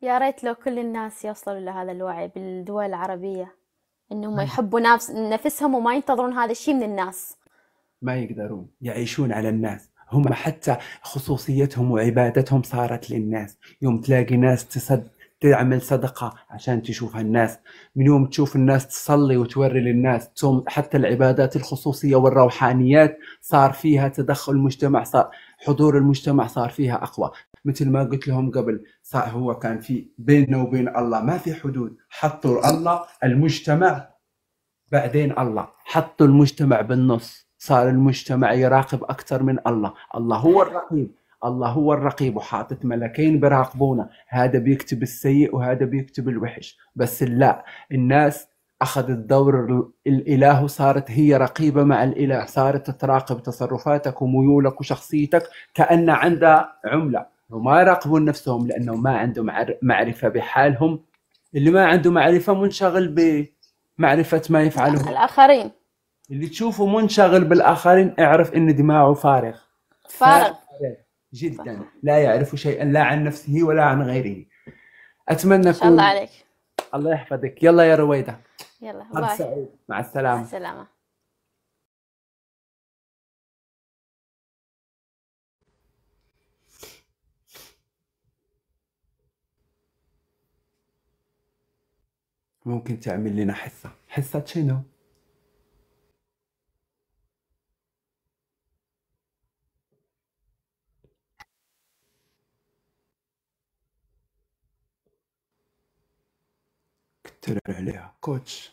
يا ريت لو كل الناس يوصلوا لهذا الوعي بالدول العربيه انهم يحبوا نفس نفسهم وما ينتظرون هذا الشيء من الناس ما يقدرون يعيشون على الناس هم حتى خصوصيتهم وعبادتهم صارت للناس يوم تلاقي ناس تصد تعمل صدقة عشان تشوفها الناس من يوم تشوف الناس تصلي وتوري للناس حتى العبادات الخصوصية والروحانيات صار فيها تدخل المجتمع صار حضور المجتمع صار فيها اقوى مثل ما قلت لهم قبل هو كان في بيننا وبين الله ما في حدود حطوا الله المجتمع بعدين الله حطوا المجتمع بالنص صار المجتمع يراقب اكثر من الله الله هو الرقيب الله هو الرقيب وحاطط ملكين بيراقبونا هذا بيكتب السيء وهذا بيكتب الوحش بس لا الناس اخذ الدور الاله وصارت هي رقيبه مع الاله صارت تراقب تصرفاتك وميولك وشخصيتك كان عندها عمله وما يراقبون نفسهم لانه ما عندهم معرفه بحالهم اللي ما عنده معرفه منشغل بمعرفه ما يفعله الاخرين اللي تشوفه منشغل بالاخرين اعرف ان دماغه فارغ فارغ, فارغ. جدا لا يعرف شيئا لا عن نفسه ولا عن غيره اتمنى ان شاء الله عليك الله يحفظك يلا يا رويده يلا باي سعيد مع السلامة مع السلامة ممكن تعمل لنا حصة حصة شنو؟ تلعب عليها كوتش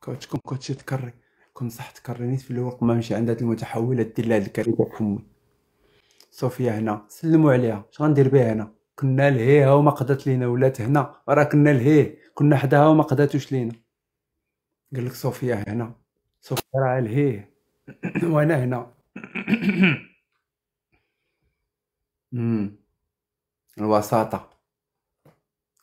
كوتش كون كوتش تكري كون صح تكرينيت في الوقت ما مشي عند هاد المتحوله دير لها الكارثه فمي صوفيا هنا سلموا عليها اش غندير بها هنا كنا لهيها وما قدات لينا ولات هنا راه كنا لهيه كنا حداها وما قداتوش لينا قال لك صوفيا هنا صوفيا راه لهيه وانا هنا الوساطه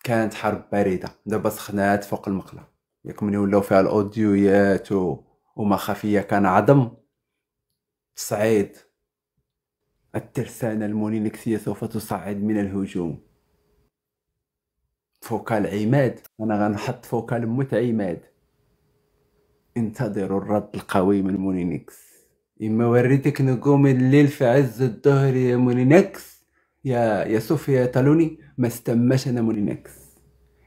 كانت حرب بارده دابا سخنات فوق المقله ياك ملي ولاو فيها الاوديويات و... وما خفيه كان عدم صعيد الترسانة المونينكسية سوف تصعد من الهجوم فوكال عماد أنا غنحط فوكال المتعماد عماد انتظروا الرد القوي من مونينكس إما وريتك نقوم الليل في عز الظهر يا مونينكس يا يا صوفيا تالوني ما استماش انا مولينكس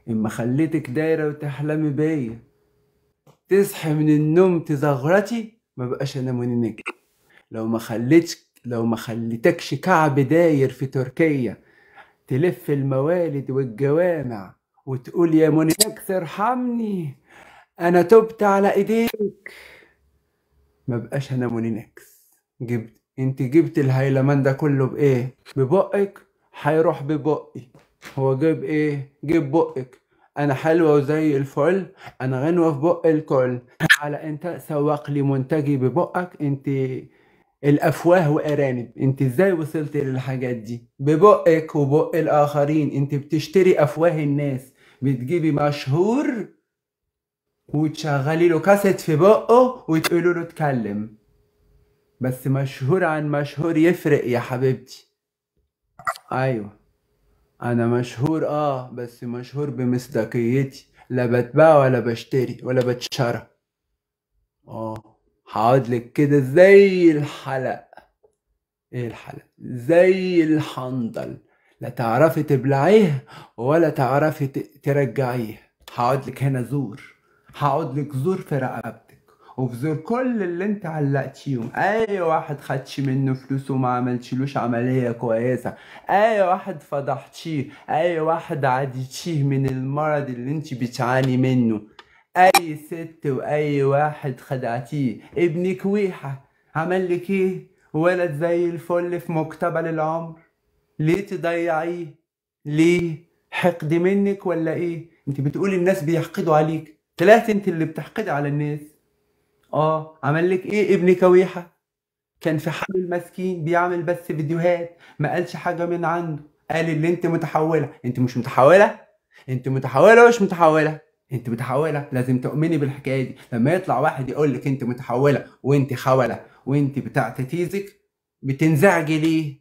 اما خليتك دايره وتحلمي بيا تصحي من النوم تزغرتي ما بقاش انا مولينكس لو ما خليتش لو ما خليتكش كعب داير في تركيا تلف الموالد والجوامع وتقول يا مونيكس ارحمني انا تبت على ايديك ما بقاش انا مونيكس جبت انت جبت الهيلمان ده كله بايه ببقك هيروح ببقي هو جاب ايه جيب بقك انا حلوه وزي الفل انا غنوه في بق الكل على انت سوق لي منتجي ببقك انت الافواه وارانب انت ازاي وصلت للحاجات دي ببقك وبق الاخرين انت بتشتري افواه الناس بتجيبي مشهور وتشغلي له كاسيت في بقه وتقولي له اتكلم بس مشهور عن مشهور يفرق يا حبيبتي ايوه انا مشهور اه بس مشهور بمصداقيتي لا بتباع ولا بشتري ولا بتشرى اه هقعد لك كده زي الحلق ايه الحلق زي الحنضل لا تعرفي تبلعيه ولا تعرفي ترجعيه هقعد لك هنا زور هقعد لك زور في رقبتك وبذور كل اللي انت علقتيهم اي واحد خدش منه فلوس وما عملتلوش عملية كويسة اي واحد فضحتيه اي واحد عديتيه من المرض اللي انت بتعاني منه اي ست واي واحد خدعتيه ابنك ويحة عملك ايه ولد زي الفل في مقتبل العمر ليه تضيعيه ليه حقد منك ولا ايه انت بتقولي الناس بيحقدوا عليك طلعت انت اللي بتحقد على الناس اه عمل لك ايه ابن كويحة كان في حال المسكين بيعمل بس فيديوهات ما قالش حاجة من عنده قال اللي انت متحولة انت مش متحولة انت متحولة مش متحولة انت متحولة لازم تؤمني بالحكاية دي لما يطلع واحد يقول لك انت متحولة وانت خولة وانت بتاع تيزك بتنزعجي ليه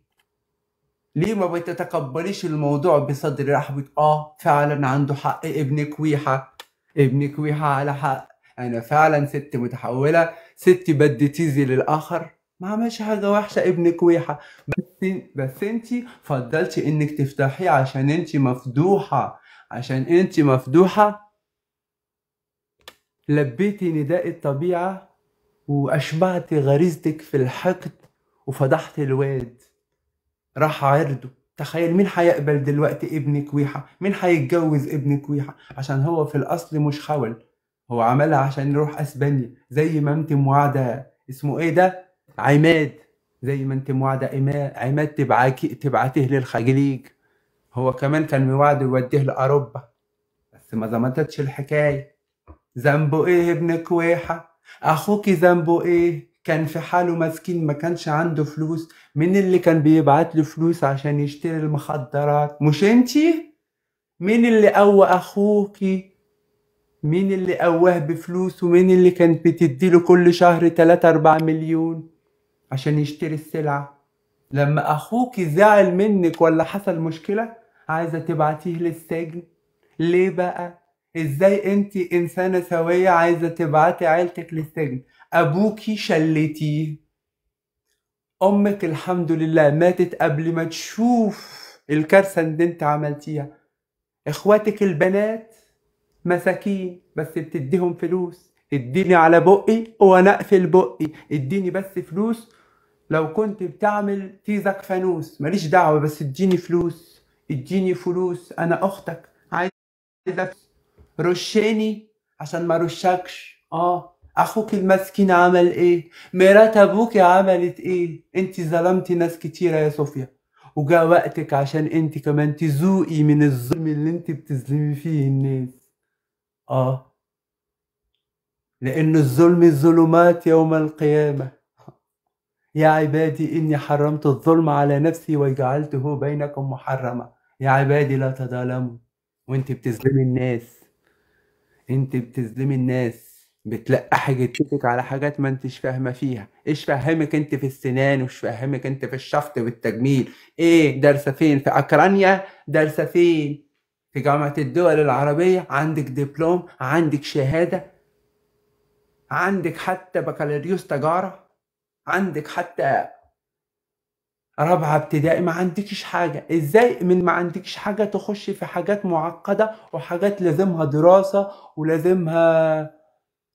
ليه ما بتتقبليش الموضوع بصدر رحبة اه فعلا عنده حق ابنك ويحة ابنك ويحة على حق انا فعلا ست متحوله ست بدي تيزي للاخر ما عملش حاجة وحشة ابنك ويحة بس بس انتي فضلتي انك تفتحيه عشان انتي مفضوحة عشان انتي مفضوحة لبيتي نداء الطبيعة واشبعتي غريزتك في الحقد وفضحت الواد راح عرضه تخيل مين هيقبل دلوقتي ابنك ويحة مين هيتجوز ابنك ويحة عشان هو في الأصل مش حاول هو عملها عشان يروح اسبانيا زي ما انت موعده اسمه ايه ده عماد زي ما انت موعده عماد تبعك تبعته للخليج هو كمان كان موعد يوديه لاوروبا بس ما ظبطتش الحكايه ذنبه ايه ابن كويحه اخوك ذنبه ايه كان في حاله مسكين ما كانش عنده فلوس مين اللي كان بيبعت له فلوس عشان يشتري المخدرات مش انتي مين اللي قوى اخوكي مين اللي قواه بفلوس ومين اللي كانت بتديله كل شهر 3 4 مليون عشان يشتري السلعة لما أخوك زعل منك ولا حصل مشكلة عايزة تبعتيه للسجن ليه بقى؟ ازاي انت انسانة سوية عايزة تبعتي عيلتك للسجن أبوكي شلتيه أمك الحمد لله ماتت قبل ما تشوف الكارثة اللي انت عملتيها اخواتك البنات مساكين بس بتديهم فلوس اديني على بقي وانا اقفل بقي اديني بس فلوس لو كنت بتعمل تيزك فانوس ماليش دعوة بس اديني فلوس اديني فلوس انا اختك عايزك رشاني عشان ما رشكش اه اخوك المسكين عمل ايه مرات ابوكي عملت ايه انت ظلمتي ناس كتيرة يا صوفيا وجا وقتك عشان انت كمان تذوقي من الظلم اللي انت بتظلمي فيه الناس آه لأن الظلم الظلمات يوم القيامة يا عبادي إني حرمت الظلم على نفسي وجعلته بينكم محرمة يا عبادي لا تظالموا وانت بتظلمي الناس انت بتظلمي الناس بتلقحي جتتك على حاجات ما انتش فاهمه فيها ايش فهمك انت في السنان وايش فهمك انت في الشفط والتجميل ايه دارسه فين في اكرانيا دارسه فين في جامعة الدول العربية عندك دبلوم عندك شهادة عندك حتى بكالوريوس تجارة عندك حتى رابعة ابتدائي ما عندكش حاجة ازاي من ما عندكش حاجة تخش في حاجات معقدة وحاجات لازمها دراسة ولازمها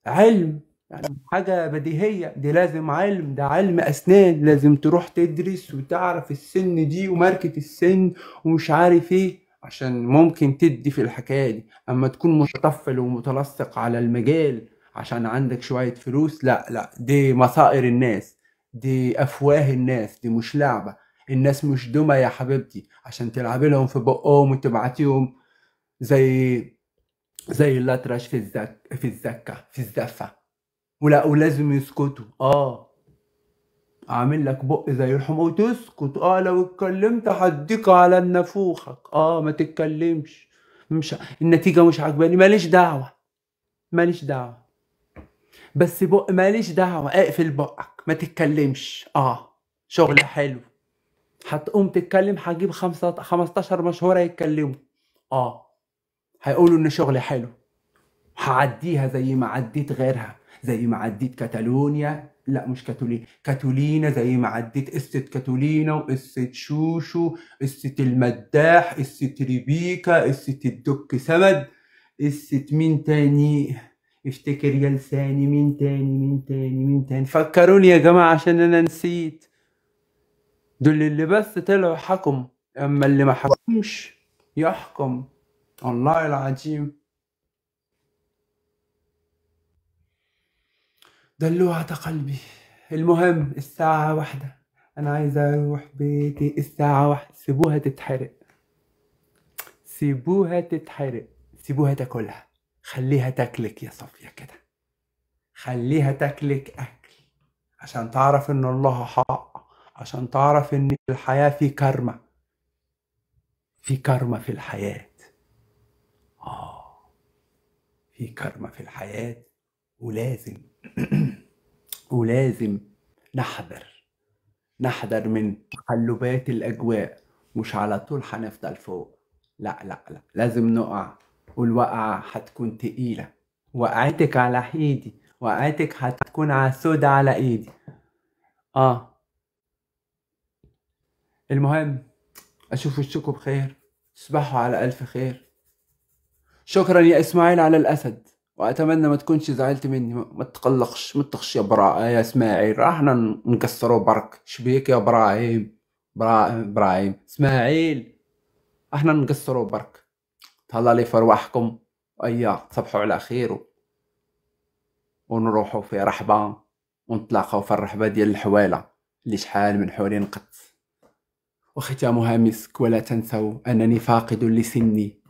علم يعني حاجة بديهية دي لازم علم ده علم أسنان لازم تروح تدرس وتعرف السن دي وماركة السن ومش عارف ايه عشان ممكن تدي في الحكاية دي أما تكون متطفل ومتلصق على المجال عشان عندك شوية فلوس لا لا دي مصائر الناس دي أفواه الناس دي مش لعبة الناس مش دمى يا حبيبتي عشان تلعبي لهم في بقهم وتبعتيهم زي زي الأطرش في الزك في الزكة في الزفة ولا ولازم يسكتوا اه اعمل لك بق زي الحمى وتسكت اه لو اتكلمت هديك على النافوخك اه ما تتكلمش مش النتيجه مش عجباني ماليش دعوه ماليش دعوه بس بق ماليش دعوه اقفل بقك ما تتكلمش اه شغل حلو هتقوم تتكلم هجيب خمسة 15 مشهوره يتكلموا اه هيقولوا ان شغلي حلو هعديها زي ما عديت غيرها زي ما عديت كاتالونيا لا مش كاتولين كاتولينا زي ما عديت قصة كاتولينا وقصة شوشو قصة المداح قصة ريبيكا قصة الدك سمد قصة مين تاني افتكر يا لساني مين تاني مين تاني مين تاني فكروني يا جماعة عشان انا نسيت دول اللي بس طلعوا حكم اما اللي ما حكمش يحكم الله العظيم دلوعة قلبي المهم الساعة واحدة أنا عايز أروح بيتي الساعة واحدة سيبوها تتحرق سيبوها تتحرق سيبوها تاكلها خليها تاكلك يا صفية كده خليها تاكلك أكل عشان تعرف إن الله حق عشان تعرف إن الحياة في كارما في كارما في الحياة آه في كارما في الحياة ولازم ولازم نحذر نحذر من تقلبات الأجواء مش على طول هنفضل فوق لا لا لا لازم نقع والوقعة هتكون تقيلة وقعتك على ايدي وقعتك هتكون عسودة على ايدي اه المهم اشوف وشكم بخير تصبحوا على الف خير شكرا يا اسماعيل على الاسد واتمنى ما تكونش زعلت مني ما تقلقش ما تخش يا براء يا اسماعيل احنا نكسروا برك شبيك يا ابراهيم ابراهيم اسماعيل احنا نكسروا برك تهلا لي في ارواحكم ايا تصبحوا على خير ونروحوا في رحبه ونتلاقاو في الرحبه ديال الحواله اللي شحال من حولين قط وختامها مسك ولا تنسوا انني فاقد لسني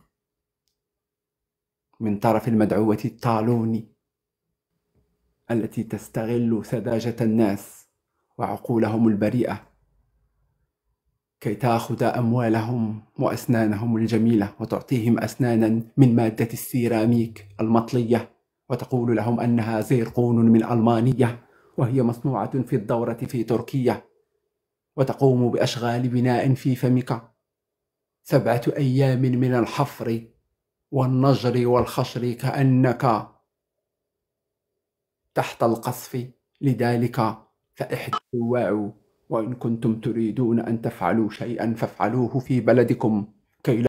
من طرف المدعوة الطالوني التي تستغل سذاجة الناس وعقولهم البريئة كي تأخذ أموالهم وأسنانهم الجميلة وتعطيهم أسنانا من مادة السيراميك المطلية وتقول لهم أنها زيرقون من ألمانية وهي مصنوعة في الدورة في تركيا وتقوم بأشغال بناء في فمك سبعة أيام من الحفر والنجر والخشر كأنك تحت القصف لذلك فإحدى وإن كنتم تريدون أن تفعلوا شيئا فافعلوه في بلدكم